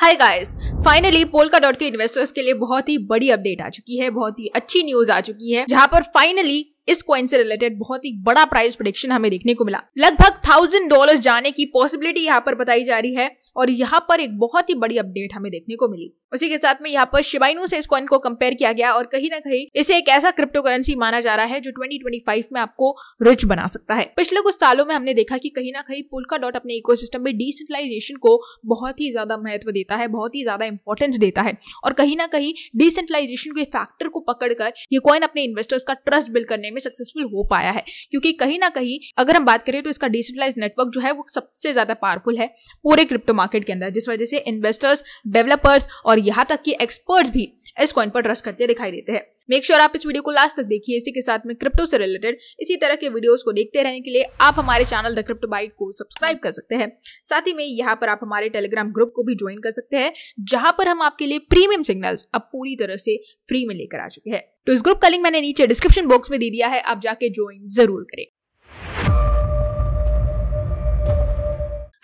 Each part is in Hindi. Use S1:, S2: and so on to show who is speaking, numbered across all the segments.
S1: हाय गाइस फाइनली पोलका डॉट के इन्वेस्टर्स के लिए बहुत ही बड़ी अपडेट आ चुकी है बहुत ही अच्छी न्यूज आ चुकी है जहां पर फाइनली इस कॉइन से रिलेटेड बहुत ही बड़ा प्राइस प्रोडिक्शन हमें देखने को मिला लगभग थाउजेंड डॉलर जाने की पॉसिबिलिटी यहाँ पर बताई जा रही है और यहाँ पर एक बहुत ही बड़ी अपडेट हमें देखने को मिली उसी के साथ में यहाँ पर शिबाइनू से इस कॉइन को कंपेयर किया गया और कहीं ना कहीं इसे एक ऐसा क्रिप्टो करेंसी माना जा रहा है जो 2025 में आपको रिच बना सकता है पिछले कुछ सालों में हमने देखा की कहीं ना कहीं पुलका डॉट अपने इको में डिसेंट्रलाइजेशन को बहुत ही ज्यादा महत्व देता है बहुत ही ज्यादा इंपॉर्टेंस देता है और कहीं ना कहीं डिसेंट्रलाइजेशन के फैक्टर को पकड़कर ये कॉइन अपने इन्वेस्टर्स का ट्रस्ट बिल्ड करने में सक्सेसफुल हो पाया है क्योंकि कहीं ना कहीं अगर हम बात करें तो इसका डिसेंट्रलाइज नेटवर्क जो है वो सबसे ज्यादा पावरफुल है पूरे क्रिप्टो मार्केट के अंदर जिस वजह से इन्वेस्टर्स डेवलपर्स और यहाँ तक कि एक्सपर्ट्स भी इस कॉइन पर ट्रस्ट करते दिखाई देते हैं मेक श्योर आप इस वीडियो को लास्ट तक देखिए इसी के साथ में क्रिप्टो से रिलेटेड इसी तरह के वीडियोस को देखते रहने के लिए आप हमारे चैनल द क्रिप्टो बाइट को सब्सक्राइब कर सकते हैं साथ ही में यहाँ पर आप हमारे टेलीग्राम ग्रुप को भी ज्वाइन कर सकते हैं जहां पर हम आपके लिए प्रीमियम सिग्नल्स अब पूरी तरह से फ्री में लेकर आ चुके हैं तो इस ग्रुप का लिंक मैंने नीचे डिस्क्रिप्शन बॉक्स में दे दिया है आप जाके ज्वाइन जरूर करें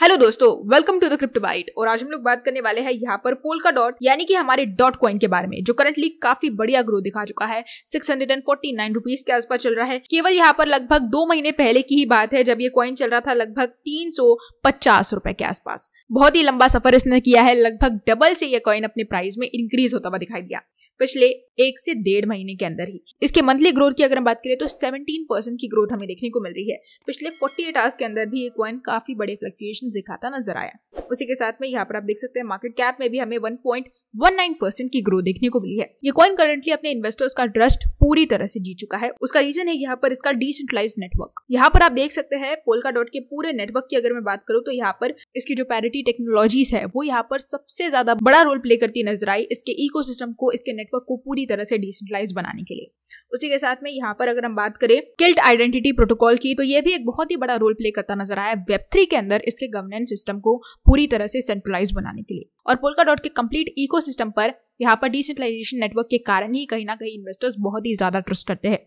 S1: हेलो दोस्तों welcome to the Crypto Byte और आज हम लोग बात करने वाले हैं यहाँ पर पोल का डॉट यानी कि हमारे डॉट कॉइन के बारे में जो करंटली काफी बढ़िया ग्रोथ दिखा चुका है six hundred and forty nine rupees के आसपास चल रहा है केवल यहाँ पर लगभग दो महीने पहले की ही बात है जब ये कॉइन चल रहा था लगभग तीन सौ पचास रुपए के आसपास बहुत ही लंबा सफर इसने किया है लगभग डबल से यह कॉइन अपने प्राइस में इंक्रीज होता हुआ दिखाई दिया पिछले एक से डेढ़ महीने के अंदर ही इसके मंथली ग्रोथ की अगर हम बात करें तो सेवनटीन परसेंट की ग्रोथ हमें देखने को मिल रही है पिछले फोर्टी एट आवर्स के अंदर भी ये कॉइन काफी बड़े फ्लक्चुएशन दिखाता नजर आया उसी के साथ में यहाँ पर आप देख सकते हैं मार्केट कैप में भी हमें वन पॉइंट 19% की ग्रोथ देखने को मिली है ये कॉइन करेंटली अपने इन्वेस्टर्स का ट्रस्ट पूरी तरह से जीत चुका है उसका रीजन है यहाँ पर इसका डिसेंट्रलाइज नेटवर्क यहाँ पर आप देख सकते हैं पोलका डॉट के पूरे नेटवर्क की अगर मैं बात करूँ तो यहाँ पर इसकी जो पैरिटी टेक्नोलॉजीज है वो यहाँ पर सबसे ज्यादा बड़ा रोल प्ले करती नजर आई इसके इको को इसके नेटवर्क को पूरी तरह से डिसेंट्रलाइज बनाने के लिए उसी के साथ में यहाँ पर अगर हम बात करें किल्ट आइडेंटिटी प्रोटोकॉल की तो ये भी एक बहुत ही बड़ा रोल प्ले करता नजर आया वेब थ्री के अंदर इसके गवर्नेंस सिस्टम को पूरी तरह से सेंट्रलाइज बनाने के लिए और पोलका डॉट के कंप्लीट इको पर यहाँ पर डिसेंट्रलाइजेशन नेटवर्क के कारण ही कहीं ना कहीं इन्वेस्टर्स बहुत ही ज़्यादा ट्रस्ट करते हैं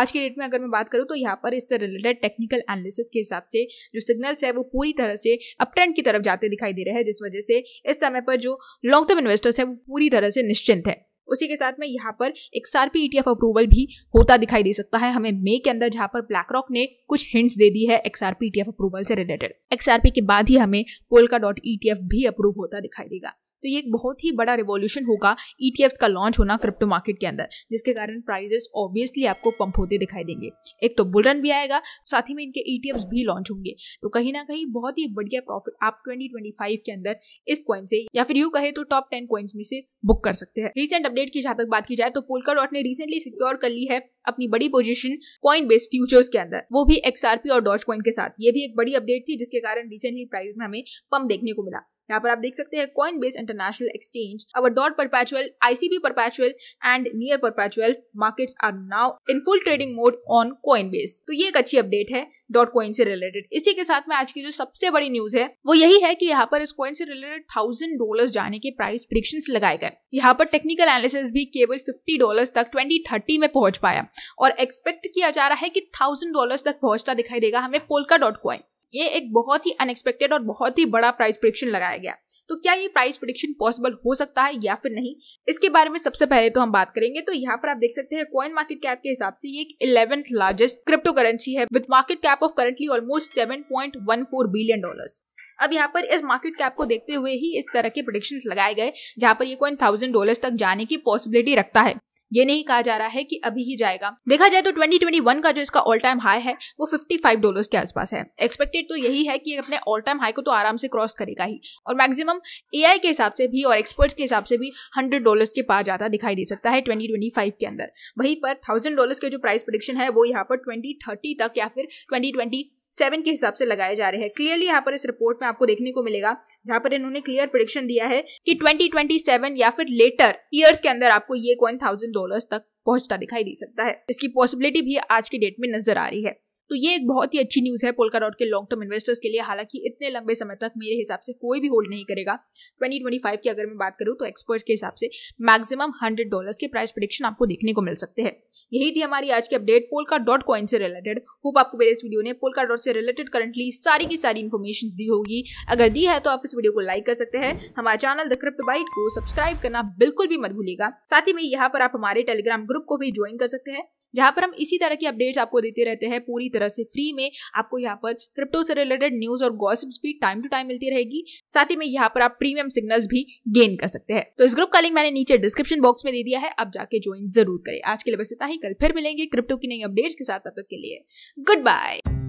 S1: आज के डेट में अगर मैं बात करूँ तो यहाँ पर इससे रिलेटेड टेक्निकल एनालिसिस के हिसाब से जो सिग्नल्स है वो पूरी तरह से अपट्रेंड की तरफ जाते दिखाई दे रहे हैं जिस वजह से इस समय पर जो लॉन्ग टर्म इन्वेस्टर्स है वो पूरी तरह से निश्चिंत है उसी के साथ में यहाँ पर एक्सआरपी ई अप्रूवल भी होता दिखाई दे सकता है हमें मे के अंदर जहाँ पर ब्लैक रॉक ने कुछ हिंट्स दे दी है एक्सआरपी ईटीएफ अप्रूवल से रिलेटेड एक्सआरपी e के बाद ही हमें पोलका डॉट ईटीएफ भी अप्रूव होता दिखाई देगा तो ये एक बहुत ही बड़ा रिवॉल्यूशन होगा ई e का लॉन्च होना क्रिप्टो मार्केट के अंदर जिसके कारण प्राइजेस ऑब्वियसली आपको पंप होते दिखाई देंगे एक तो बुलरन भी आएगा साथ ही में इनके ई e भी लॉन्च होंगे तो कहीं ना कहीं बहुत ही बढ़िया प्रॉफिट आप 2025 के अंदर इस कॉइन से या फिर यू कहे तो टॉप टेन कॉइन्स में से बुक कर सकते हैं रिसेंट अपडेट की जहां तक बात की जाए तो पोलकर डॉट ने रिसेंटली सिक्योर कर ली है अपनी बड़ी पोजीशन कॉइन बेस्ड फ्यूचर्स के अंदर वो भी एक्सआरपी और डॉज कॉइन के साथ ये भी एक बड़ी अपडेट थी जिसके कारण रिसेंटली प्राइस में हमें पंप देखने को मिला यहाँ पर आप देख सकते हैं Coinbase International Exchange our DOT perpetual ICB perpetual and NEAR perpetual markets are now in full trading mode on Coinbase तो ये एक अच्छी अपडेट है डॉट कॉइन से रिलेटेड इसी के साथ में आज की जो सबसे बड़ी न्यूज है वो यही है कि यहाँ पर इस कॉइन से रिलेटेड थाउजेंड डॉलर जाने के प्राइस प्रिडिक्शन लगाए गए यहाँ पर टेक्निकल एनालिसिस भी केवल फिफ्टी डॉलर तक ट्वेंटी थर्टी में पहुंच पाया और एक्सपेक्ट किया जा रहा है कि थाउजेंड डॉलर तक पहुंचता दिखाई देगा हमें पोलका डॉट कॉइन ये एक बहुत ही अनएक्सपेक्टेड और बहुत ही बड़ा प्राइस प्रिडिक्शन लगाया गया तो क्या ये प्राइस प्रिडिक्शन पॉसिबल हो सकता है या फिर नहीं इसके बारे में सबसे पहले तो हम बात करेंगे तो यहाँ पर आप देख सकते हैं कॉइन मार्केट कैप के हिसाब से ये इलेवेंथ लार्जेस्ट क्रिप्टो करेंसी है with market cap of currently almost seven point one four billion dollar अब यहाँ पर इस मार्केट कैप को देखते हुए ही इस तरह के प्रोडिक्शन लगाए गए जहाँ पर ये कॉइन थाउजेंड डॉलर तक जाने की पॉसिबिलिटी रखता है ये नहीं कहा जा रहा है कि अभी ही जाएगा देखा जाए तो 2021 का जो इसका ऑल टाइम हाई है वो 55 डॉलर्स के आसपास है एक्सपेक्टेड तो यही है कि अपने ऑल टाइम हाई को तो आराम से क्रॉस करेगा ही और मैक्सिमम ए के हिसाब से भी और एक्सपर्ट्स के हिसाब से भी हंड्रेड डॉलर्स के पास जाता दिखाई दे सकता है ट्वेंटी के अंदर वहीं पर थाउजेंड डॉलर्स के जो प्राइस प्रोडिक्शन है वो यहाँ पर ट्वेंटी तक या फिर ट्वेंटी के हिसाब से लगाए जा रहे हैं क्लियरली यहाँ पर इस रिपोर्ट में आपको देखने को मिलेगा जहाँ पर इन्होंने क्लियर प्रोडिक्शन दिया है कि ट्वेंटी या फिर लेटर ईयर्स के अंदर आपको ये कॉइन थाउजेंड डॉलर तक पहुंचता दिखाई दे सकता है इसकी पॉसिबिलिटी भी आज की डेट में नजर आ रही है तो ये एक बहुत ही अच्छी न्यूज़ है पोलका डॉट के लॉन्ग टर्म इन्वेस्टर्स के लिए हालांकि इतने लंबे समय तक मेरे हिसाब से कोई भी होल्ड नहीं करेगा 2025 की अगर मैं बात करूँ तो एक्सपर्ट्स के हिसाब से मैक्सिमम हंड्रेड डॉलर्स के प्राइस प्रडिक्शन आपको देखने को मिल सकते हैं यही थी हमारी आज की अपडेट पोलका डॉट कॉइन से रिलेटेड होप आपको मेरे इस वीडियो ने पोलका डॉट से रिलेटेड करंटली सारी की सारी इन्फॉर्मेशन दी होगी अगर दी है तो आप इस वीडियो को लाइक कर सकते हैं हमारा चैनल द क्रिप्ट बाइट को सब्सक्राइब करना बिल्कुल भी मत भूलिएगा साथ ही में यहाँ पर आप हमारे टेलीग्राम ग्रुप को भी ज्वाइन कर सकते हैं जहाँ पर हम इसी तरह की अपडेट्स आपको देते रहते हैं पूरी तरह से फ्री में आपको यहाँ पर क्रिप्टो से रिलेटेड न्यूज और गॉसिप्स भी टाइम टू टाइम मिलती रहेगी साथ ही में यहाँ पर आप प्रीमियम सिग्नल्स भी गेन कर सकते हैं तो इस ग्रुप का लिंक मैंने नीचे डिस्क्रिप्शन बॉक्स में दे दिया है आप जाके ज्वाइन जरूर करें आज के लिए बस इतना ही कल फिर मिलेंगे क्रिप्टो की नई अपडेट्स के साथ तब तक के लिए गुड बाय